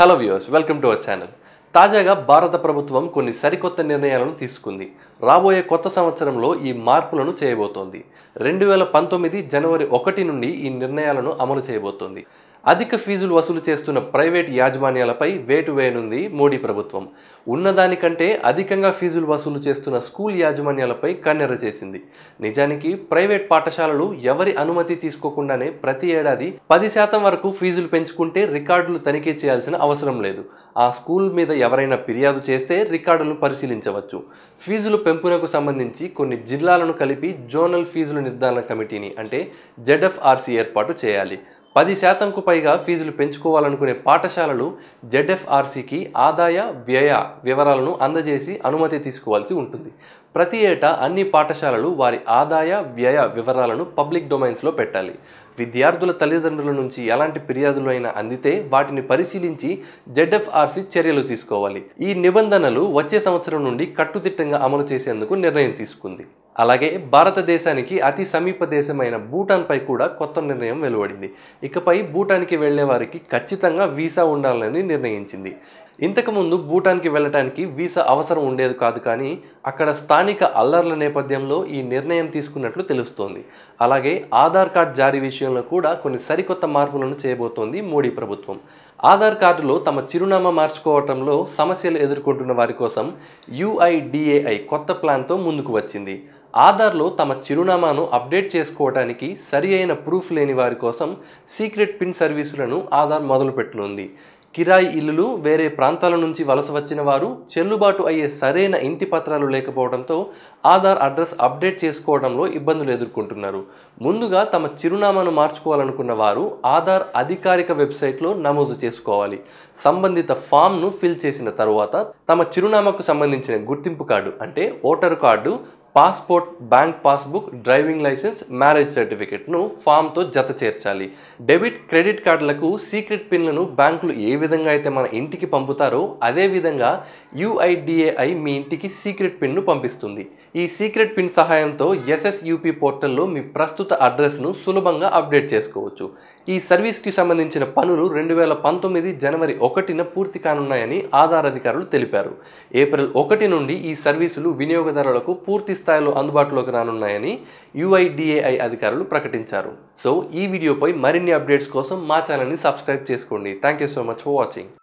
hello viewers welcome to our channel తాజాగా భారత ప్రభుత్వం కొన్ని సరికొత్త నిర్ణయాలను తీసుకుంది రాబోయే కొత్త సంవత్సరంలో ఈ మార్పులను చేయబోతోంది రెండు వేల పంతొమ్మిది జనవరి ఒకటి నుండి ఈ నిర్ణయాలను అమలు చేయబోతోంది అధిక ఫీజులు వసూలు చేస్తున్న ప్రైవేట్ యాజమాన్యాలపై వేటు వేయనుంది మోడీ ప్రభుత్వం ఉన్నదానికంటే అధికంగా ఫీజులు వసూలు చేస్తున్న స్కూల్ యాజమాన్యాలపై కన్నెర చేసింది నిజానికి ప్రైవేట్ పాఠశాలలు ఎవరి అనుమతి తీసుకోకుండానే ప్రతి ఏడాది పది శాతం వరకు ఫీజులు పెంచుకుంటే రికార్డులు తనిఖీ చేయాల్సిన అవసరం లేదు ఆ స్కూల్ మీద ఎవరైనా ఫిర్యాదు చేస్తే రికార్డులను పరిశీలించవచ్చు ఫీజులు పెంపునకు సంబంధించి కొన్ని జిల్లాలను కలిపి జోనల్ ఫీజుల నిర్ధారణ కమిటీని అంటే జెడ్ఎఫ్ఆర్సీ ఏర్పాటు చేయాలి పది శాతంకు పైగా ఫీజులు పెంచుకోవాలనుకునే పాఠశాలలు జెడ్ఎఫ్ఆర్సీకి ఆదాయ వ్యయ వివరాలను అందజేసి అనుమతి తీసుకోవాల్సి ఉంటుంది ప్రతి ఏటా అన్ని పాఠశాలలు వారి ఆదాయ వ్యయ వివరాలను పబ్లిక్ డొమైన్స్లో పెట్టాలి విద్యార్థుల తల్లిదండ్రుల నుంచి ఎలాంటి ఫిర్యాదులైనా అందితే వాటిని పరిశీలించి జెడ్ఎఫ్ఆర్సీ చర్యలు తీసుకోవాలి ఈ నిబంధనలు వచ్చే సంవత్సరం నుండి కట్టుదిట్టంగా అమలు చేసేందుకు నిర్ణయం తీసుకుంది అలాగే భారతదేశానికి అతి సమీప దేశమైన భూటాన్పై కూడా కొత్త నిర్ణయం వెలువడింది ఇకపై భూటాన్కి వెళ్లే వారికి ఖచ్చితంగా వీసా ఉండాలని నిర్ణయించింది ఇంతకుముందు భూటాన్కి వెళ్ళటానికి వీసా అవసరం ఉండేది కాదు కానీ అక్కడ స్థానిక అల్లర్ల నేపథ్యంలో ఈ నిర్ణయం తీసుకున్నట్లు తెలుస్తోంది అలాగే ఆధార్ కార్డ్ జారీ విషయంలో కూడా కొన్ని సరికొత్త మార్పులను చేయబోతోంది మోడీ ప్రభుత్వం ఆధార్ కార్డులో తమ చిరునామా మార్చుకోవటంలో సమస్యలు ఎదుర్కొంటున్న వారి కోసం యుఐడిఏఐ కొత్త ప్లాన్తో ముందుకు వచ్చింది ఆధార్లో తమ చిరునామాను అప్డేట్ చేసుకోవడానికి సరి అయిన ప్రూఫ్ లేని వారి కోసం సీక్రెట్ పిన్ సర్వీసులను ఆధార్ మొదలుపెట్టనుంది కిరాయి ఇల్లులు వేరే ప్రాంతాల నుంచి వలస వచ్చిన వారు చెల్లుబాటు అయ్యే సరైన ఇంటి పత్రాలు లేకపోవడంతో ఆధార్ అడ్రస్ అప్డేట్ చేసుకోవడంలో ఇబ్బందులు ఎదుర్కొంటున్నారు ముందుగా తమ చిరునామాను మార్చుకోవాలనుకున్న వారు ఆధార్ అధికారిక వెబ్సైట్లో నమోదు చేసుకోవాలి సంబంధిత ఫామ్ను ఫిల్ చేసిన తర్వాత తమ చిరునామాకు సంబంధించిన గుర్తింపు కార్డు అంటే voter card passport bank passbook driving licence marriage సర్టిఫికెట్ను ఫామ్తో జత చేర్చాలి డెబిట్ క్రెడిట్ కార్డులకు సీక్రెట్ పిన్లను బ్యాంకులు ఏ విధంగా అయితే మన ఇంటికి పంపుతారో అదేవిధంగా యుఐడిఏఐ మీ ఇంటికి సీక్రెట్ పిన్ను పంపిస్తుంది ఈ సీక్రెట్ పిన్ సహాయంతో ఎస్ఎస్యూపీ పోర్టల్లో మీ ప్రస్తుత అడ్రస్ను సులభంగా అప్డేట్ చేసుకోవచ్చు ఈ సర్వీస్కి సంబంధించిన పనులు రెండు వేల పంతొమ్మిది జనవరి ఒకటిన పూర్తి కానున్నాయని ఆధార్ అధికారులు తెలిపారు ఏప్రిల్ ఒకటి నుండి ఈ సర్వీసులు వినియోగదారులకు పూర్తి స్థాయిలో అందుబాటులోకి రానున్నాయని యుఐడిఏఐ అధికారులు ప్రకటించారు సో ఈ వీడియోపై మరిన్ని అప్డేట్స్ కోసం మా ఛానల్ని సబ్స్క్రైబ్ చేసుకోండి thank you so much for watching